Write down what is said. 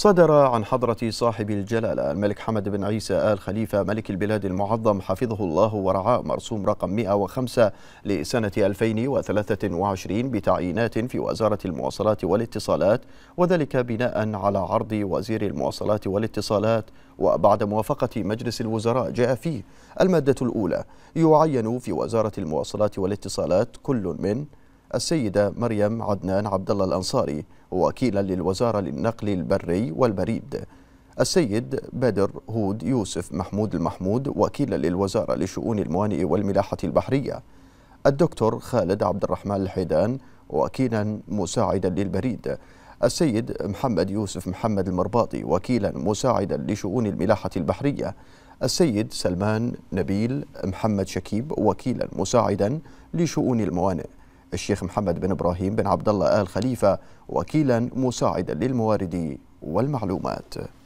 صدر عن حضرة صاحب الجلالة الملك حمد بن عيسى آل خليفة ملك البلاد المعظم حفظه الله ورعاه مرسوم رقم 105 لسنة 2023 بتعيينات في وزارة المواصلات والاتصالات وذلك بناء على عرض وزير المواصلات والاتصالات وبعد موافقة مجلس الوزراء جاء فيه المادة الأولى يعين في وزارة المواصلات والاتصالات كل من السيدة مريم عدنان عبد الله الأنصاري وكيلا للوزارة للنقل البري والبريد السيد بدر هود يوسف محمود المحمود وكيلا للوزارة لشؤون الموانئ والملاحة البحرية الدكتور خالد عبد الرحمن الحيدان وكيلا مساعدا للبريد السيد محمد يوسف محمد المرباطي وكيلا مساعدا لشؤون الملاحة البحرية السيد سلمان نبيل محمد شكيب وكيلا مساعدا لشؤون الموانئ الشيخ محمد بن إبراهيم بن عبد الله آل خليفة وكيلا مساعدا للموارد والمعلومات